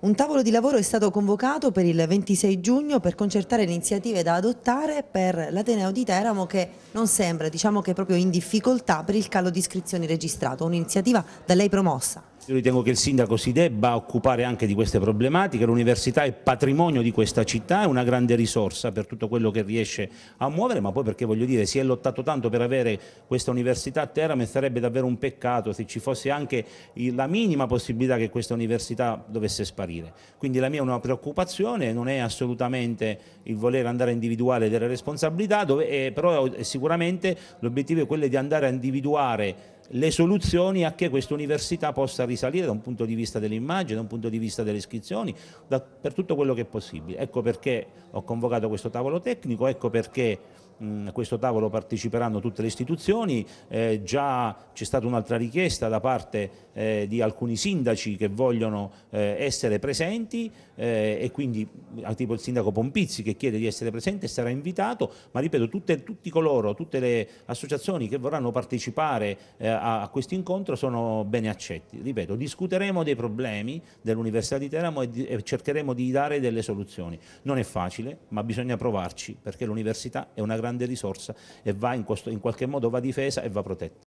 Un tavolo di lavoro è stato convocato per il 26 giugno per concertare le iniziative da adottare per l'Ateneo di Teramo che non sembra, diciamo che è proprio in difficoltà per il calo di iscrizioni registrato, un'iniziativa da lei promossa. Io ritengo che il sindaco si debba occupare anche di queste problematiche, l'università è patrimonio di questa città, è una grande risorsa per tutto quello che riesce a muovere, ma poi perché voglio dire, si è lottato tanto per avere questa università a Teramo e sarebbe davvero un peccato se ci fosse anche la minima possibilità che questa università dovesse sparire. Quindi la mia è una preoccupazione, non è assolutamente il voler andare a individuare delle responsabilità, dove, eh, però sicuramente l'obiettivo è quello di andare a individuare le soluzioni a che questa università possa risalire da un punto di vista dell'immagine, da un punto di vista delle iscrizioni, da, per tutto quello che è possibile. Ecco perché ho convocato questo tavolo tecnico, ecco perché Mm, a questo tavolo parteciperanno tutte le istituzioni, eh, già c'è stata un'altra richiesta da parte eh, di alcuni sindaci che vogliono eh, essere presenti eh, e quindi mm, tipo il sindaco Pompizzi che chiede di essere presente e sarà invitato, ma ripeto tutte, tutti coloro, tutte le associazioni che vorranno partecipare eh, a, a questo incontro sono bene accetti. Ripeto, discuteremo dei problemi dell'Università di Teramo e, di, e cercheremo di dare delle soluzioni. Non è facile, ma bisogna provarci perché l'università è una grande grande risorsa e va in, questo, in qualche modo va difesa e va protetta.